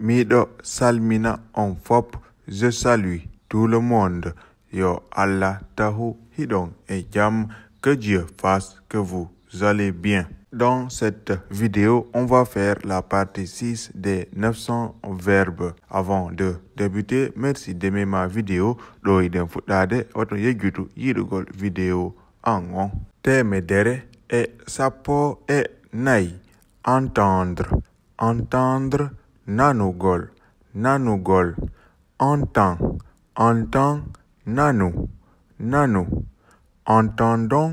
Mido salmina en Fop je salue tout le monde yo allah tahu Hidong e jam que dieu fasse que vous allez bien dans cette vidéo, on va faire la partie 6 des 900 verbes. Avant de débuter, merci d'aimer ma vidéo. votre yegutu vidéo angon. Temedere et sapo et nai. Entendre. Entendre nanogol, nanogol, entend, entend, nano, nano, entendons,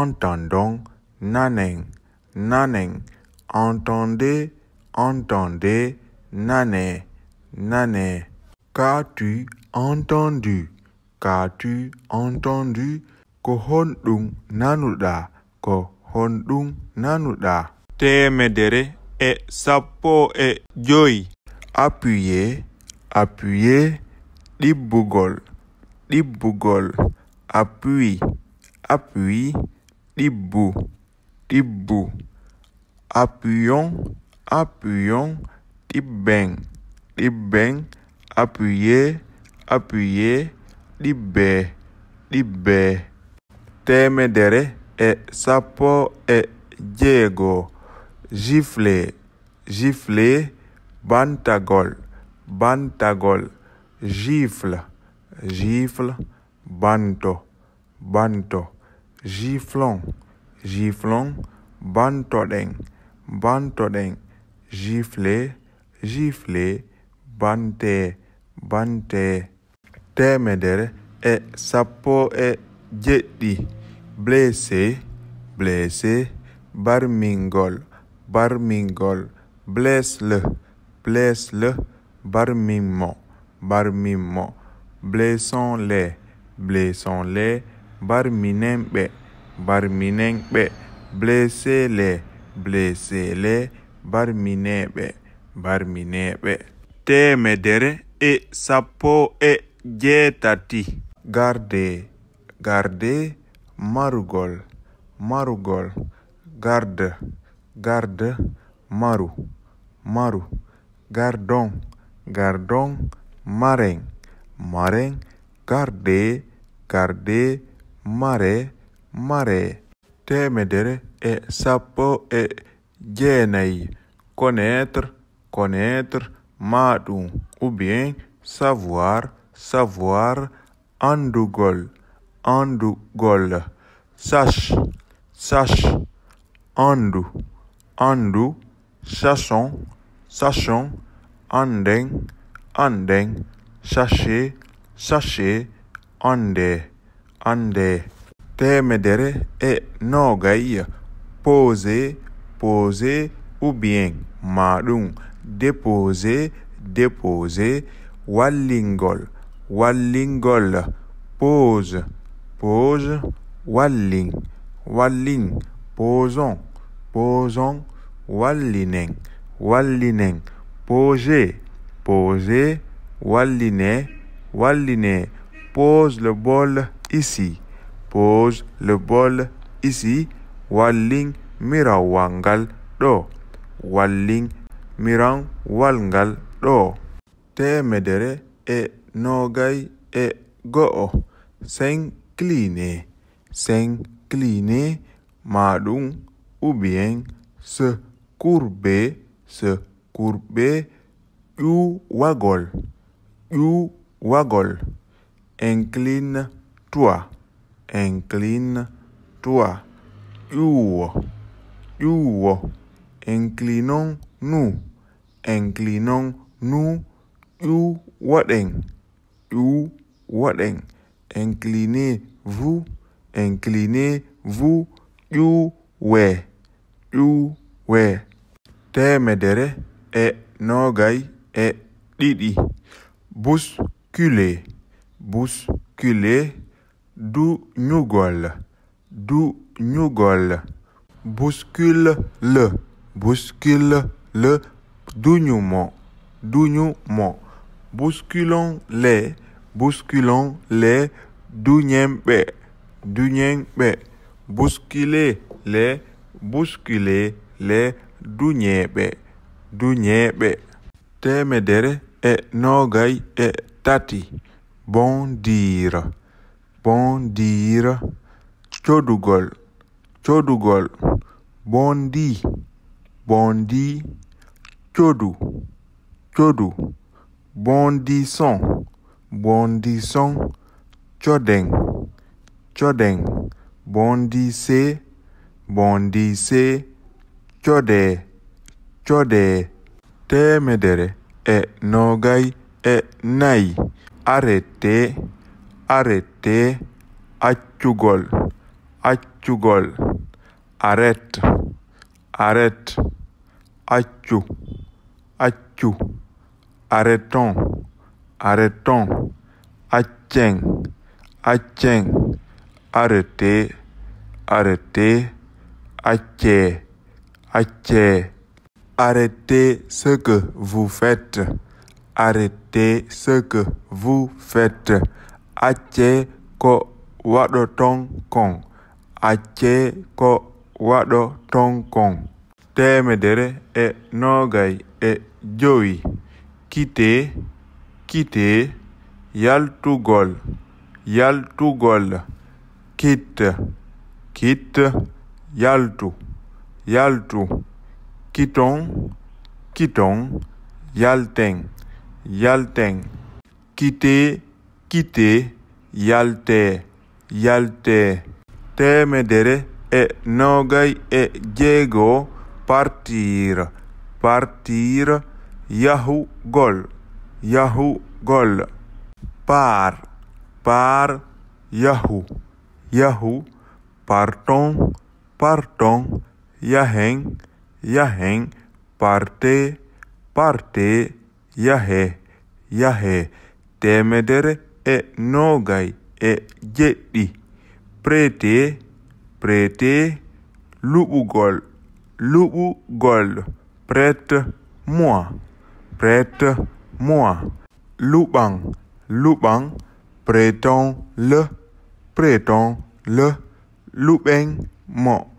entendons, naneng, naneng, entendez, entendez, nané, nané. Qu'as-tu entendu? Qu'as-tu entendu? Kohondung nanuda, kohondung nanuda. Temedere et sa peau est joy. Appuyez, appuyez, les li les bougoles, appuie, appuie, les bou, les bou. Appuyons, appuyons, ben, li ben, appuyez, appuyez, les bé, Temedere et sa peau est Diego gifler, gifler, bantagol, bantagol, gifle, gifle, banto, banto, giflon, giflon, bantodeng, bantodeng, gifler, gifler, bante, bante. témeder e sapo et jetti, blessé blessé barmingol Barmingol, blesse-le, blesse-le, barmimo, barmimo, blessons-les, blessons-les, Barminembe, Barminembe, blessez-les, blessez-les, Barminebe, Barminebe. Temedere et sapo et jetati. Gardez, gardez, marugol, marugol, garde garde, maru, maru, gardon, gardon, mareng, marin, garde, garder, mare. marais. Témédere et sapo e, jenei. Connaître, connaître, madou. Ou bien savoir, savoir, andugol, andugol. Sache, sache, andou. Andou, Chasson, Sachon, Andeng, Andeng, Sachet, Sachet, Andé, Andé. Témédéré et Nogaï, poser, poser ou bien marung, déposer, déposer, Wallingol, Wallingol, pose, pose, Walling, Walling, posons posons, wallinen, wallinen, poser, poser, walliner, walliner, pose le bol ici, pose le bol ici, walling mirawangal do, walling mirang wangal do. Temedere e nogai e go'o sen s'incline, madung ou bien se courber, se courber, you waggle, you waggle. Incline-toi, incline-toi, you, you. Inclinons-nous, inclinons-nous, you wadding, you wadding. Inclinez-vous, inclinez-vous, you way ɗuw et medere e nogai e didi. buskule buskule duñugol le bouscule le bouscule le duñumo le bousculons les bousculons les duñemɓe duñemɓe bousculer les bousculer les duñeeɓe duñeeɓe temedere et Nogai et tati Bondir. Bondir. Chodugol Chodugol bondi bondi Chodu. Chodu. bondisson bondisson Chodeng. Chodeng. se, bondissez, Tchode. T'es temedere et nogai. et nai. Arrêtez, arrêtez, achugol, achugol, arrête, arrête, achu, achu, arrêtons, arrêtons, acheng, acheng, arrêtez, arrêtez, Ache, ache, Arrêtez ce que vous faites. Arrêtez ce que vous faites. Ache ko wado tong kon. ache ko wado ton Temedere e nogai e Yal gol. Quitte, quitte. yaltu, yaltu, quittons, quittons, yalten, yalten, quitter, quitter, yalte, yalte, temedere e nogay e jego, partir, partir, yahoo gol, yahoo gol, par, par, yahoo, yahoo, partons, partons, yahen, yahen, partez, partez, yahe, yahe, temedere e nogai e jeti, prete, prete, luɓugol, luɓugol, prête-moi, prête-moi, luɓan, luɓan, Prétend le prétend le luɓen moi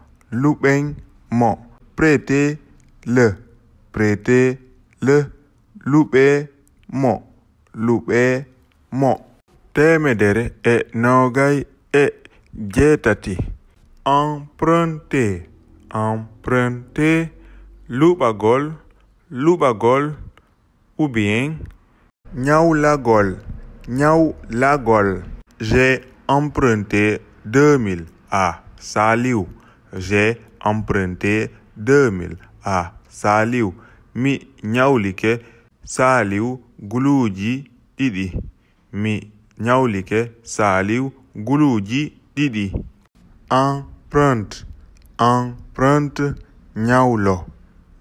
mon Prêter, le Prêter, le loupément, mon Temedere et Naogai et Jetati. luba gol loupagol, loupagol, ou bien la Niaoulagol. J'ai emprunté 2000 à Saliou j'ai emprunté 2000 à Saliou mi nyaulike, Saliou Goulouji didi. mi ñawlike Saliou Goulouji didi. emprunte emprunte nyaulo,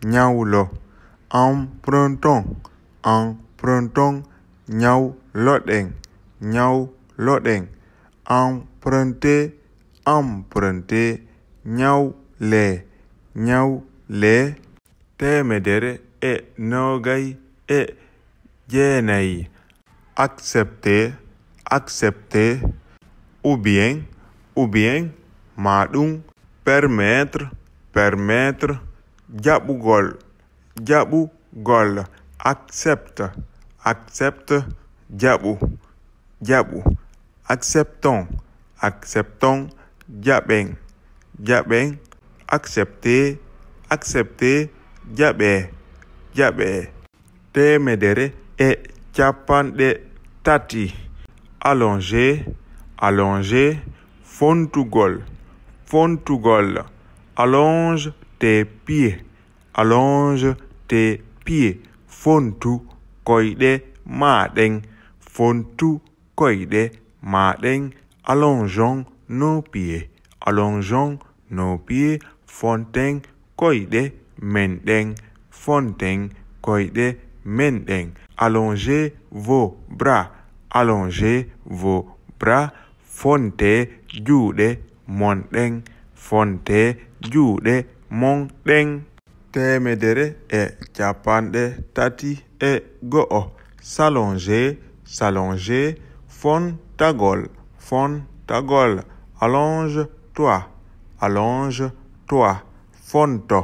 nyaulo. empruntons empruntons Nyau lodeng. emprunter emprunter nyaw le, nyaw le. téeméer e nogai e accepter accepter ou bien ou bien Madun Permettre permettre permettre Jabugol, gol accepte accepte Jabu, jabu. acceptons acceptons jaɓen diabète, accepter, accepter, jabe Te medere et de tati. Allongé, allongé, fontugol, fontugol. Allonge tes pieds, allonge tes pieds. Fontu koide maden, fontu koide maden. Allongeons nos pieds allongeons nos pieds, fontaine, coïde, mendeng, fontaine, coïde, mendeng. Allongez vos bras, allongez vos bras, fonte, jude, mondeng, fonte, jude, deng. Temedere e chapande tati e go'o. S'allonger, s'allonger, fontagol, fontagol, allonge, toi, allonge, toi, fonto,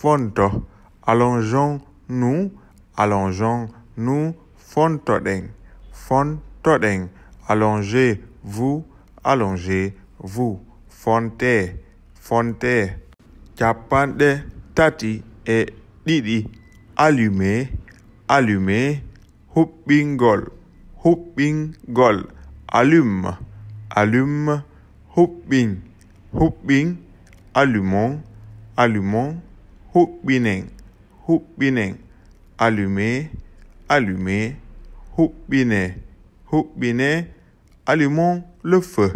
fonto, allongeons-nous, allongeons-nous, Fontodeng, fontodeng. allongez-vous, allongez-vous, fonte, fonte, capande, tati et didi, allumez, allumez, hoopingol, hoopingol, allume, allume, hooping. Hupbing, allumons, allumons, hooping, hooping, allumer, allumer, hooping, hooping, allumons le feu,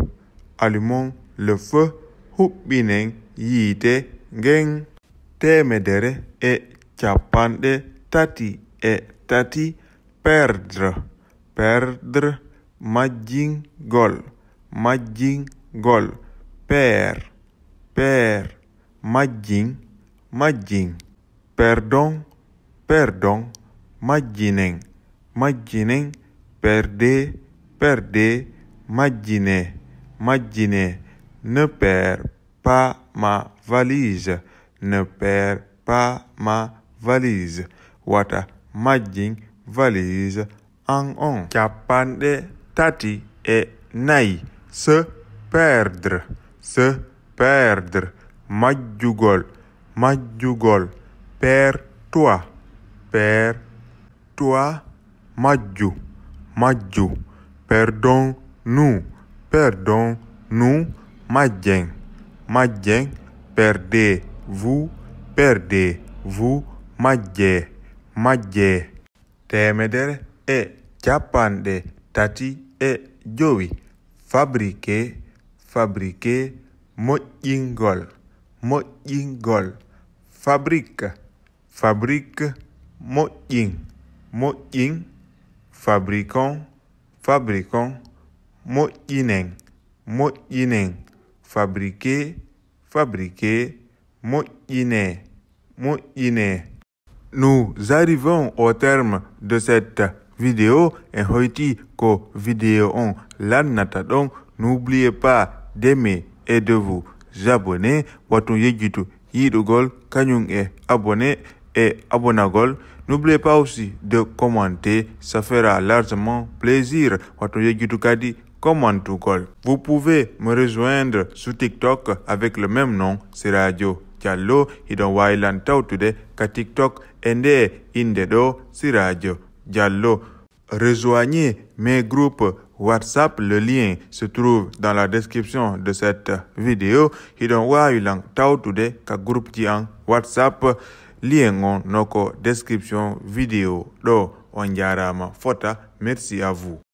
allumons le feu, hooping, yite, geng, temedere et chapande, tati et tati, perdre, perdre, majing gol, majing gol. Père, Père, Madjin Majin. Perdon, perdon, Majinen, Majinen. Perdez, perdez, Majine, Majine. Ne perds pas ma valise, ne perds pas ma valise. Wata Madjin valise en on. Capande, tati et nai Se perdre se perdre, majugol, majugol, perds-toi, perds-toi, maju, maju, perdons-nous, perdons-nous, Madjeng majeng, perdez-vous, perdez-vous, maje madjé. temeder e de tati et jowi, fabriquer, fabriquer, moïngol, moïngol, fabrique, fabrique, moïng, moïng, fabricant, fabricant, moïnen, moïnen, fabriquer, fabriquer, mo Mojine. Nous arrivons au terme de cette vidéo et' hoiti ko vidéo on l'annata donc n'oubliez pas d'aimer et de vous abonner watun yegitu yidugol kanyung e abonné et abonagol n'oubliez pas aussi de commenter ça fera largement plaisir watun yegitu kadi commentugol vous pouvez me rejoindre sur TikTok avec le même nom c'est radio Diallo idon wawi lantawtude ka tiktok e nde inde ɗo siradio diallo rejoignez mes groupes WhatsApp. Le lien se trouve dans la description de cette vidéo. Hidon wa yulang tau today ka group ji ang WhatsApp. Lien on noko description vidéo. Do on yarama. Fota, merci à vous.